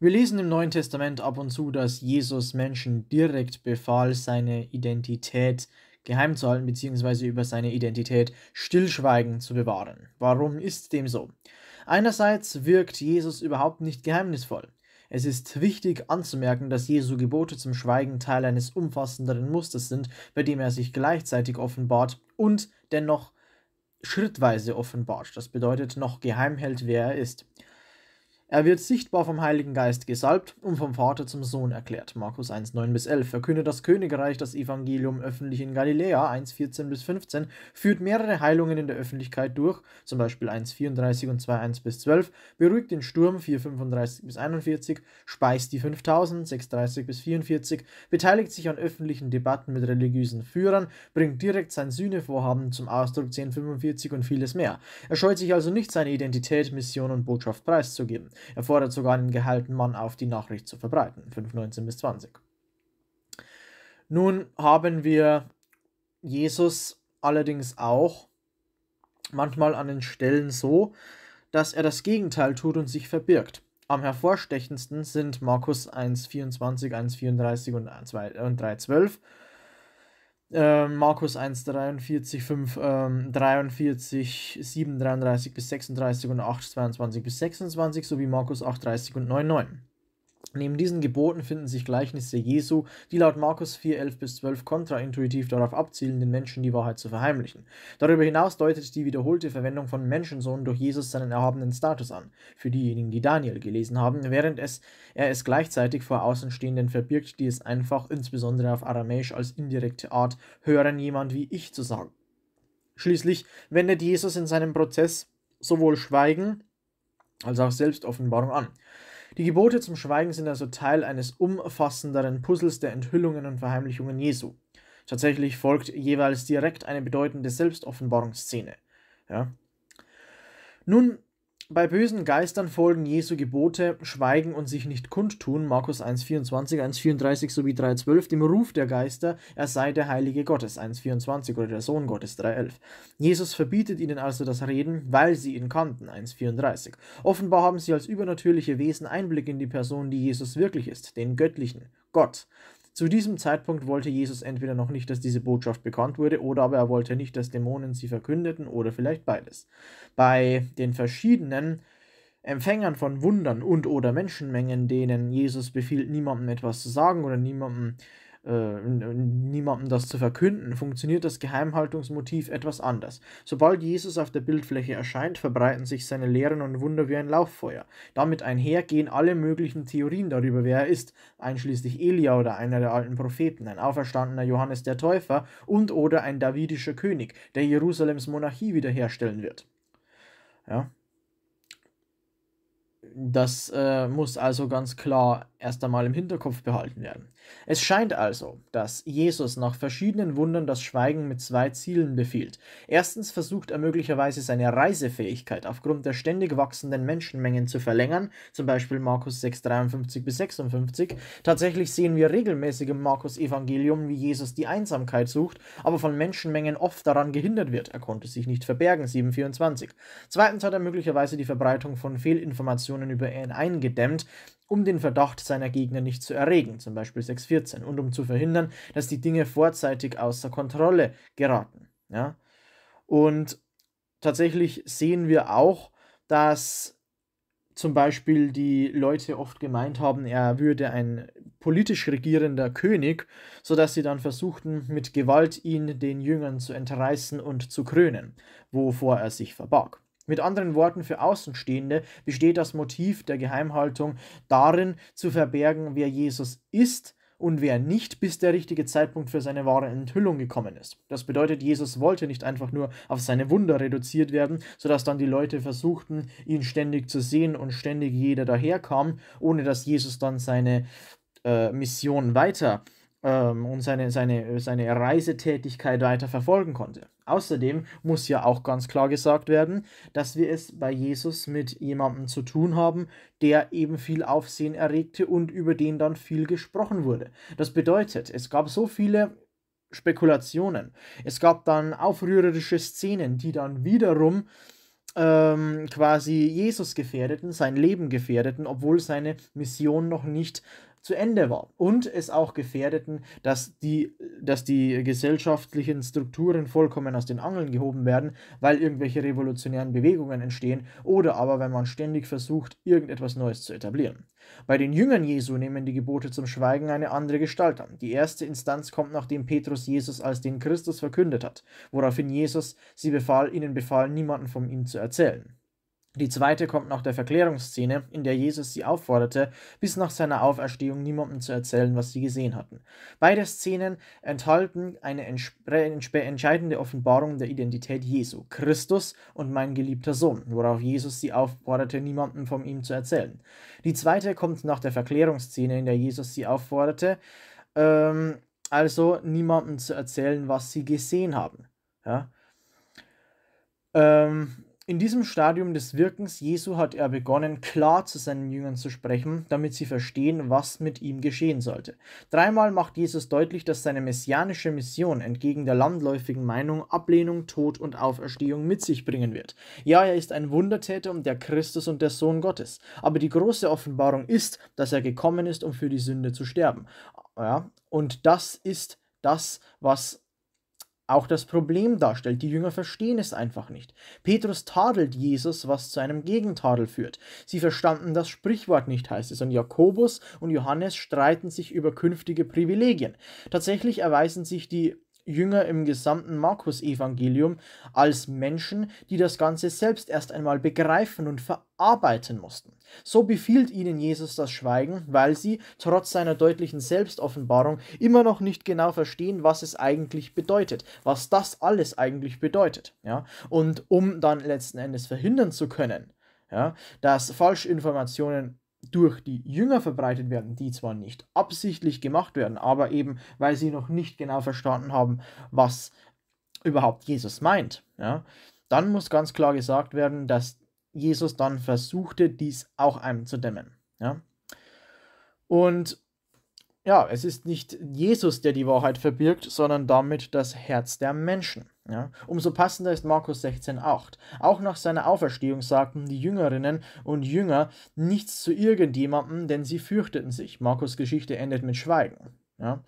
Wir lesen im Neuen Testament ab und zu, dass Jesus Menschen direkt befahl, seine Identität geheim zu halten bzw. über seine Identität stillschweigen zu bewahren. Warum ist dem so? Einerseits wirkt Jesus überhaupt nicht geheimnisvoll. Es ist wichtig anzumerken, dass Jesu Gebote zum Schweigen Teil eines umfassenderen Musters sind, bei dem er sich gleichzeitig offenbart und dennoch schrittweise offenbart. Das bedeutet, noch geheim hält, wer er ist. Er wird sichtbar vom Heiligen Geist gesalbt und vom Vater zum Sohn erklärt. Markus 1, 9 bis 11 verkündet das Königreich, das Evangelium öffentlich in Galiläa 1, 14 bis 15, führt mehrere Heilungen in der Öffentlichkeit durch, zum Beispiel 1, 34 und 2, 1 bis 12, beruhigt den Sturm 4, 35 bis 41, speist die 5000 6, 30 bis 44, beteiligt sich an öffentlichen Debatten mit religiösen Führern, bringt direkt sein Sühnevorhaben zum Ausdruck 10, 45 und vieles mehr. Er scheut sich also nicht, seine Identität, Mission und Botschaft preiszugeben. Er fordert sogar einen gehaltenen Mann auf, die Nachricht zu verbreiten. 5,19 bis 20. Nun haben wir Jesus allerdings auch manchmal an den Stellen so, dass er das Gegenteil tut und sich verbirgt. Am hervorstechendsten sind Markus 1,24, 1,34 und 3,12 äh, Markus 1, 43, 5, ähm, 43, 7, 33 bis 36 und 8, 22 bis 26 sowie Markus 8, 30 und 9, 9. Neben diesen Geboten finden sich Gleichnisse Jesu, die laut Markus 4, 11 bis 12 kontraintuitiv darauf abzielen, den Menschen die Wahrheit zu verheimlichen. Darüber hinaus deutet die wiederholte Verwendung von Menschensohn durch Jesus seinen erhabenen Status an, für diejenigen, die Daniel gelesen haben, während es, er es gleichzeitig vor Außenstehenden verbirgt, die es einfach, insbesondere auf Aramäisch als indirekte Art, hören jemand wie ich zu sagen. Schließlich wendet Jesus in seinem Prozess sowohl Schweigen als auch Selbstoffenbarung an. Die Gebote zum Schweigen sind also Teil eines umfassenderen Puzzles der Enthüllungen und Verheimlichungen Jesu. Tatsächlich folgt jeweils direkt eine bedeutende Selbstoffenbarungsszene. Ja? Nun bei bösen Geistern folgen Jesu Gebote, schweigen und sich nicht kundtun, Markus 1,24, 1,34 sowie 3,12, dem Ruf der Geister, er sei der Heilige Gottes, 1,24 oder der Sohn Gottes, 3,11. Jesus verbietet ihnen also das Reden, weil sie ihn kannten, 1,34. Offenbar haben sie als übernatürliche Wesen Einblick in die Person, die Jesus wirklich ist, den Göttlichen, Gott. Zu diesem Zeitpunkt wollte Jesus entweder noch nicht, dass diese Botschaft bekannt wurde, oder aber er wollte nicht, dass Dämonen sie verkündeten, oder vielleicht beides. Bei den verschiedenen Empfängern von Wundern und oder Menschenmengen, denen Jesus befiehlt, niemandem etwas zu sagen oder niemandem äh, niemandem das zu verkünden, funktioniert das Geheimhaltungsmotiv etwas anders. Sobald Jesus auf der Bildfläche erscheint, verbreiten sich seine Lehren und Wunder wie ein Lauffeuer. Damit einhergehen alle möglichen Theorien darüber, wer er ist, einschließlich Elia oder einer der alten Propheten, ein auferstandener Johannes der Täufer und oder ein davidischer König, der Jerusalems Monarchie wiederherstellen wird. Ja, das äh, muss also ganz klar erst einmal im Hinterkopf behalten werden. Es scheint also, dass Jesus nach verschiedenen Wundern das Schweigen mit zwei Zielen befiehlt. Erstens versucht er möglicherweise seine Reisefähigkeit aufgrund der ständig wachsenden Menschenmengen zu verlängern, zum Beispiel Markus 6, 53 bis 56. Tatsächlich sehen wir regelmäßig im Markus-Evangelium, wie Jesus die Einsamkeit sucht, aber von Menschenmengen oft daran gehindert wird. Er konnte sich nicht verbergen, 7,24. Zweitens hat er möglicherweise die Verbreitung von Fehlinformationen Informationen über ihn eingedämmt, um den Verdacht seiner Gegner nicht zu erregen, zum Beispiel 614, und um zu verhindern, dass die Dinge vorzeitig außer Kontrolle geraten. Ja? Und tatsächlich sehen wir auch, dass zum Beispiel die Leute oft gemeint haben, er würde ein politisch regierender König, sodass sie dann versuchten, mit Gewalt ihn den Jüngern zu entreißen und zu krönen, wovor er sich verbarg. Mit anderen Worten für Außenstehende besteht das Motiv der Geheimhaltung darin, zu verbergen, wer Jesus ist und wer nicht, bis der richtige Zeitpunkt für seine wahre Enthüllung gekommen ist. Das bedeutet, Jesus wollte nicht einfach nur auf seine Wunder reduziert werden, sodass dann die Leute versuchten, ihn ständig zu sehen und ständig jeder daherkam, ohne dass Jesus dann seine äh, Mission weiter ähm, und seine, seine, seine Reisetätigkeit weiter verfolgen konnte. Außerdem muss ja auch ganz klar gesagt werden, dass wir es bei Jesus mit jemandem zu tun haben, der eben viel Aufsehen erregte und über den dann viel gesprochen wurde. Das bedeutet, es gab so viele Spekulationen. Es gab dann aufrührerische Szenen, die dann wiederum ähm, quasi Jesus gefährdeten, sein Leben gefährdeten, obwohl seine Mission noch nicht zu Ende war und es auch gefährdeten, dass die, dass die gesellschaftlichen Strukturen vollkommen aus den Angeln gehoben werden, weil irgendwelche revolutionären Bewegungen entstehen oder aber wenn man ständig versucht, irgendetwas Neues zu etablieren. Bei den Jüngern Jesu nehmen die Gebote zum Schweigen eine andere Gestalt an. Die erste Instanz kommt, nachdem Petrus Jesus als den Christus verkündet hat, woraufhin Jesus sie befahl, ihnen befahl, niemanden von ihm zu erzählen. Die zweite kommt nach der Verklärungsszene, in der Jesus sie aufforderte, bis nach seiner Auferstehung niemandem zu erzählen, was sie gesehen hatten. Beide Szenen enthalten eine entscheidende Offenbarung der Identität Jesu, Christus und mein geliebter Sohn, worauf Jesus sie aufforderte, niemandem von ihm zu erzählen. Die zweite kommt nach der Verklärungsszene, in der Jesus sie aufforderte, ähm, also niemandem zu erzählen, was sie gesehen haben. Ja? Ähm, in diesem Stadium des Wirkens Jesu hat er begonnen, klar zu seinen Jüngern zu sprechen, damit sie verstehen, was mit ihm geschehen sollte. Dreimal macht Jesus deutlich, dass seine messianische Mission entgegen der landläufigen Meinung Ablehnung, Tod und Auferstehung mit sich bringen wird. Ja, er ist ein Wundertäter und der Christus und der Sohn Gottes. Aber die große Offenbarung ist, dass er gekommen ist, um für die Sünde zu sterben. Ja, und das ist das, was auch das Problem darstellt. Die Jünger verstehen es einfach nicht. Petrus tadelt Jesus, was zu einem Gegentadel führt. Sie verstanden das Sprichwort nicht, heißt es, und Jakobus und Johannes streiten sich über künftige Privilegien. Tatsächlich erweisen sich die Jünger im gesamten Markus-Evangelium als Menschen, die das Ganze selbst erst einmal begreifen und verarbeiten mussten. So befiehlt ihnen Jesus das Schweigen, weil sie, trotz seiner deutlichen Selbstoffenbarung, immer noch nicht genau verstehen, was es eigentlich bedeutet, was das alles eigentlich bedeutet. Ja? Und um dann letzten Endes verhindern zu können, ja, dass Falschinformationen durch die Jünger verbreitet werden, die zwar nicht absichtlich gemacht werden, aber eben weil sie noch nicht genau verstanden haben, was überhaupt Jesus meint, ja, dann muss ganz klar gesagt werden, dass Jesus dann versuchte, dies auch einem einzudämmen. Ja. Und ja, es ist nicht Jesus, der die Wahrheit verbirgt, sondern damit das Herz der Menschen. Ja? Umso passender ist Markus 16,8. Auch nach seiner Auferstehung sagten die Jüngerinnen und Jünger nichts zu irgendjemandem, denn sie fürchteten sich. Markus Geschichte endet mit Schweigen. Ja?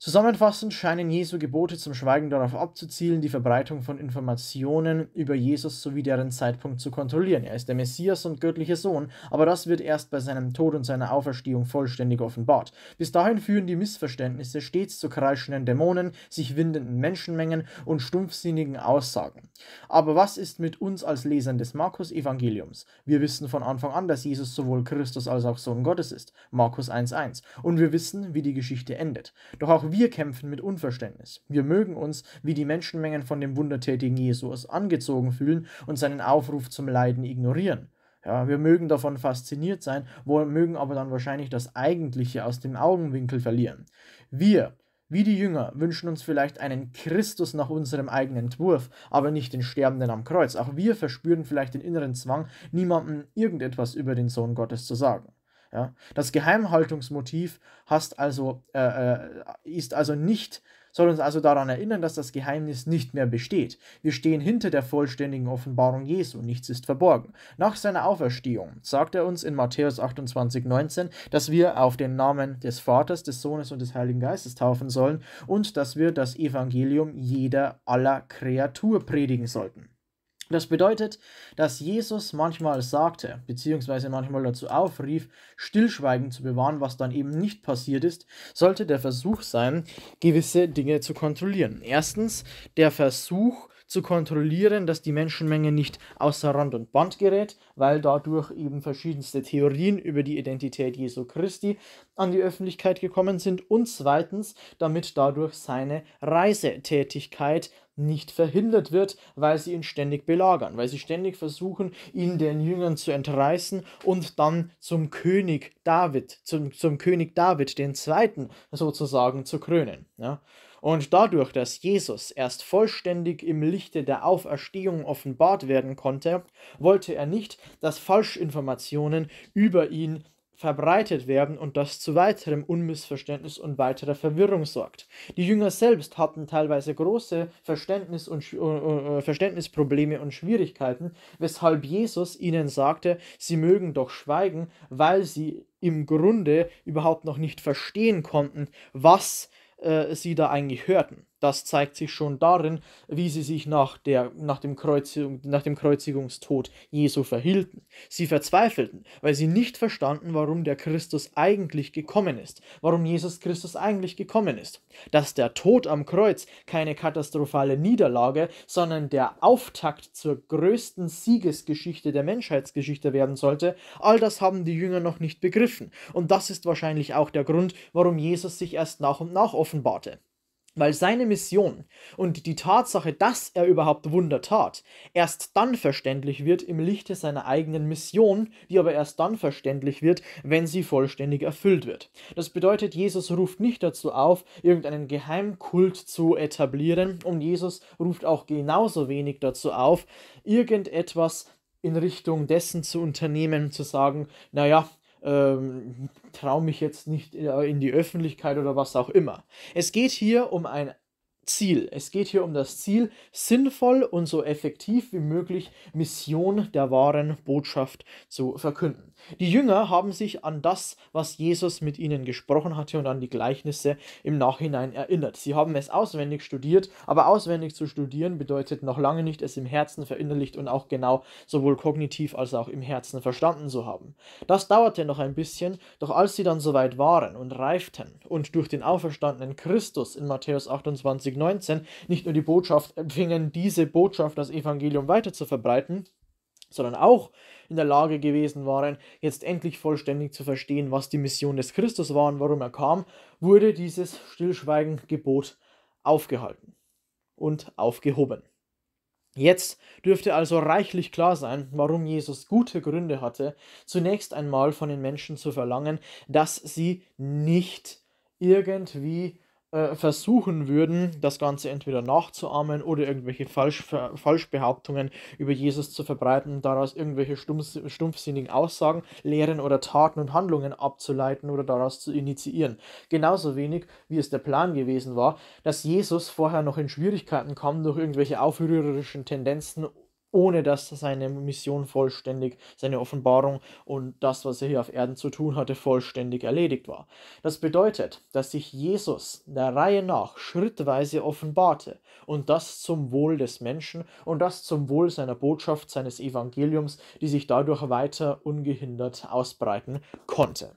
Zusammenfassend scheinen Jesu Gebote zum Schweigen darauf abzuzielen, die Verbreitung von Informationen über Jesus sowie deren Zeitpunkt zu kontrollieren. Er ist der Messias und göttlicher Sohn, aber das wird erst bei seinem Tod und seiner Auferstehung vollständig offenbart. Bis dahin führen die Missverständnisse stets zu kreischenden Dämonen, sich windenden Menschenmengen und stumpfsinnigen Aussagen. Aber was ist mit uns als Lesern des Markus-Evangeliums? Wir wissen von Anfang an, dass Jesus sowohl Christus als auch Sohn Gottes ist, Markus 1.1, und wir wissen, wie die Geschichte endet. Doch auch wir kämpfen mit Unverständnis. Wir mögen uns, wie die Menschenmengen von dem wundertätigen Jesus, angezogen fühlen und seinen Aufruf zum Leiden ignorieren. Ja, wir mögen davon fasziniert sein, wohl mögen aber dann wahrscheinlich das Eigentliche aus dem Augenwinkel verlieren. Wir, wie die Jünger, wünschen uns vielleicht einen Christus nach unserem eigenen Entwurf, aber nicht den Sterbenden am Kreuz. Auch wir verspüren vielleicht den inneren Zwang, niemandem irgendetwas über den Sohn Gottes zu sagen. Ja? Das Geheimhaltungsmotiv also, äh, äh, ist also nicht, soll uns also daran erinnern, dass das Geheimnis nicht mehr besteht. Wir stehen hinter der vollständigen Offenbarung Jesu, nichts ist verborgen. Nach seiner Auferstehung sagt er uns in Matthäus 28, 19, dass wir auf den Namen des Vaters, des Sohnes und des Heiligen Geistes taufen sollen und dass wir das Evangelium jeder aller Kreatur predigen sollten. Das bedeutet, dass Jesus manchmal sagte, beziehungsweise manchmal dazu aufrief, Stillschweigen zu bewahren, was dann eben nicht passiert ist, sollte der Versuch sein, gewisse Dinge zu kontrollieren. Erstens, der Versuch zu kontrollieren, dass die Menschenmenge nicht außer Rand und Band gerät, weil dadurch eben verschiedenste Theorien über die Identität Jesu Christi an die Öffentlichkeit gekommen sind und zweitens, damit dadurch seine Reisetätigkeit nicht verhindert wird, weil sie ihn ständig belagern, weil sie ständig versuchen, ihn den Jüngern zu entreißen und dann zum König David, zum, zum König David den Zweiten sozusagen zu krönen. Ja? Und dadurch, dass Jesus erst vollständig im Lichte der Auferstehung offenbart werden konnte, wollte er nicht, dass Falschinformationen über ihn verbreitet werden und das zu weiterem Unmissverständnis und weiterer Verwirrung sorgt. Die Jünger selbst hatten teilweise große Verständnis und, uh, Verständnisprobleme und Schwierigkeiten, weshalb Jesus ihnen sagte, sie mögen doch schweigen, weil sie im Grunde überhaupt noch nicht verstehen konnten, was äh, sie da eigentlich hörten. Das zeigt sich schon darin, wie sie sich nach, der, nach, dem Kreuzigung, nach dem Kreuzigungstod Jesu verhielten. Sie verzweifelten, weil sie nicht verstanden, warum der Christus eigentlich gekommen ist, warum Jesus Christus eigentlich gekommen ist. Dass der Tod am Kreuz keine katastrophale Niederlage, sondern der Auftakt zur größten Siegesgeschichte der Menschheitsgeschichte werden sollte, all das haben die Jünger noch nicht begriffen. Und das ist wahrscheinlich auch der Grund, warum Jesus sich erst nach und nach offenbarte. Weil seine Mission und die Tatsache, dass er überhaupt Wunder tat, erst dann verständlich wird im Lichte seiner eigenen Mission, die aber erst dann verständlich wird, wenn sie vollständig erfüllt wird. Das bedeutet, Jesus ruft nicht dazu auf, irgendeinen Geheimkult zu etablieren und Jesus ruft auch genauso wenig dazu auf, irgendetwas in Richtung dessen zu unternehmen, zu sagen, naja, ähm, traue mich jetzt nicht äh, in die Öffentlichkeit oder was auch immer. Es geht hier um ein Ziel. Es geht hier um das Ziel, sinnvoll und so effektiv wie möglich Mission der wahren Botschaft zu verkünden. Die Jünger haben sich an das, was Jesus mit ihnen gesprochen hatte und an die Gleichnisse im Nachhinein erinnert. Sie haben es auswendig studiert, aber auswendig zu studieren bedeutet noch lange nicht, es im Herzen verinnerlicht und auch genau sowohl kognitiv als auch im Herzen verstanden zu haben. Das dauerte noch ein bisschen, doch als sie dann soweit waren und reiften und durch den auferstandenen Christus in Matthäus 28 2019 nicht nur die Botschaft empfingen, diese Botschaft, das Evangelium weiter zu verbreiten, sondern auch in der Lage gewesen waren, jetzt endlich vollständig zu verstehen, was die Mission des Christus war und warum er kam, wurde dieses Stillschweigengebot aufgehalten und aufgehoben. Jetzt dürfte also reichlich klar sein, warum Jesus gute Gründe hatte, zunächst einmal von den Menschen zu verlangen, dass sie nicht irgendwie äh, versuchen würden, das Ganze entweder nachzuahmen oder irgendwelche Falsch, Falschbehauptungen über Jesus zu verbreiten, daraus irgendwelche stumpf, stumpfsinnigen Aussagen, Lehren oder Taten und Handlungen abzuleiten oder daraus zu initiieren. Genauso wenig, wie es der Plan gewesen war, dass Jesus vorher noch in Schwierigkeiten kam durch irgendwelche aufrührerischen Tendenzen ohne dass seine Mission vollständig, seine Offenbarung und das, was er hier auf Erden zu tun hatte, vollständig erledigt war. Das bedeutet, dass sich Jesus der Reihe nach schrittweise offenbarte und das zum Wohl des Menschen und das zum Wohl seiner Botschaft, seines Evangeliums, die sich dadurch weiter ungehindert ausbreiten konnte.